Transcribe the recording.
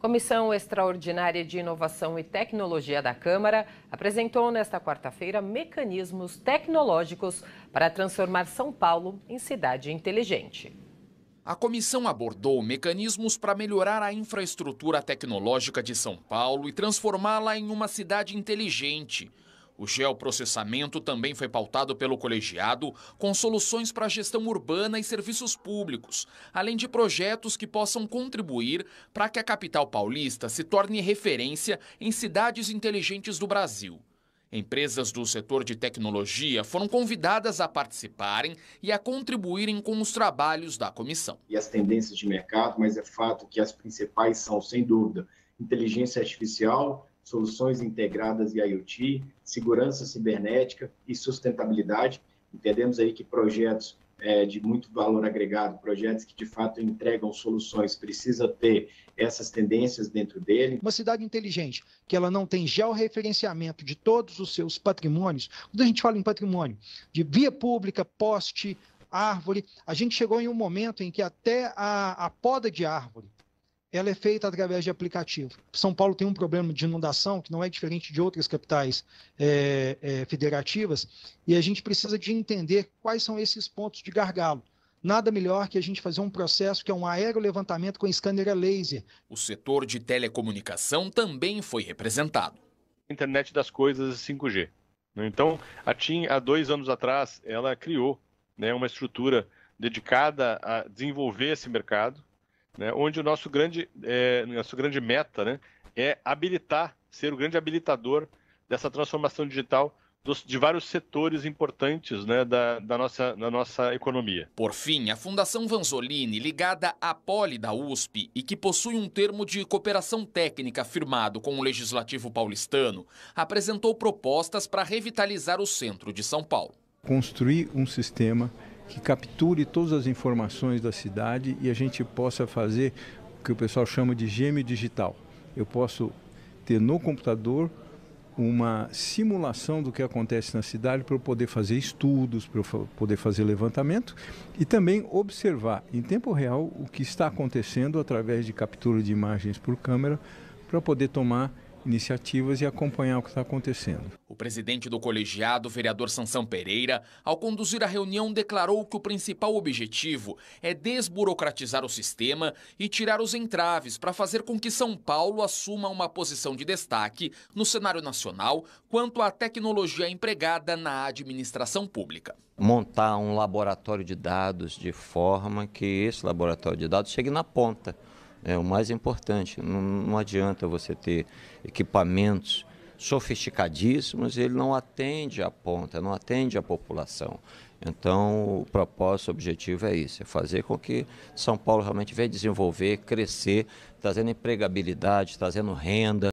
Comissão Extraordinária de Inovação e Tecnologia da Câmara apresentou nesta quarta-feira mecanismos tecnológicos para transformar São Paulo em cidade inteligente. A comissão abordou mecanismos para melhorar a infraestrutura tecnológica de São Paulo e transformá-la em uma cidade inteligente. O geoprocessamento também foi pautado pelo colegiado com soluções para a gestão urbana e serviços públicos, além de projetos que possam contribuir para que a capital paulista se torne referência em cidades inteligentes do Brasil. Empresas do setor de tecnologia foram convidadas a participarem e a contribuírem com os trabalhos da comissão. E as tendências de mercado, mas é fato que as principais são, sem dúvida, inteligência artificial, soluções integradas e IoT, segurança cibernética e sustentabilidade. Entendemos aí que projetos é, de muito valor agregado, projetos que de fato entregam soluções, precisa ter essas tendências dentro dele. Uma cidade inteligente, que ela não tem georreferenciamento de todos os seus patrimônios, quando a gente fala em patrimônio, de via pública, poste, árvore, a gente chegou em um momento em que até a, a poda de árvore ela é feita através de aplicativo. São Paulo tem um problema de inundação que não é diferente de outras capitais é, é, federativas, e a gente precisa de entender quais são esses pontos de gargalo. Nada melhor que a gente fazer um processo que é um aerolevantamento com scanner laser. O setor de telecomunicação também foi representado. Internet das coisas 5G. Então, a TIM, há dois anos atrás, ela criou né, uma estrutura dedicada a desenvolver esse mercado, né, onde o nosso grande, é, nosso grande meta né, é habilitar, ser o grande habilitador dessa transformação digital dos, de vários setores importantes né, da, da, nossa, da nossa economia. Por fim, a Fundação Vanzolini, ligada à Poli da USP e que possui um termo de cooperação técnica firmado com o Legislativo paulistano, apresentou propostas para revitalizar o centro de São Paulo. Construir um sistema que capture todas as informações da cidade e a gente possa fazer o que o pessoal chama de gêmeo digital. Eu posso ter no computador uma simulação do que acontece na cidade para eu poder fazer estudos, para eu poder fazer levantamento e também observar em tempo real o que está acontecendo através de captura de imagens por câmera para poder tomar iniciativas e acompanhar o que está acontecendo presidente do colegiado, vereador Sansão Pereira, ao conduzir a reunião, declarou que o principal objetivo é desburocratizar o sistema e tirar os entraves para fazer com que São Paulo assuma uma posição de destaque no cenário nacional quanto à tecnologia empregada na administração pública. Montar um laboratório de dados de forma que esse laboratório de dados chegue na ponta. É o mais importante. Não, não adianta você ter equipamentos sofisticadíssimos, ele não atende à ponta, não atende à população. Então, o propósito, o objetivo é isso, é fazer com que São Paulo realmente venha desenvolver, crescer, trazendo empregabilidade, trazendo renda,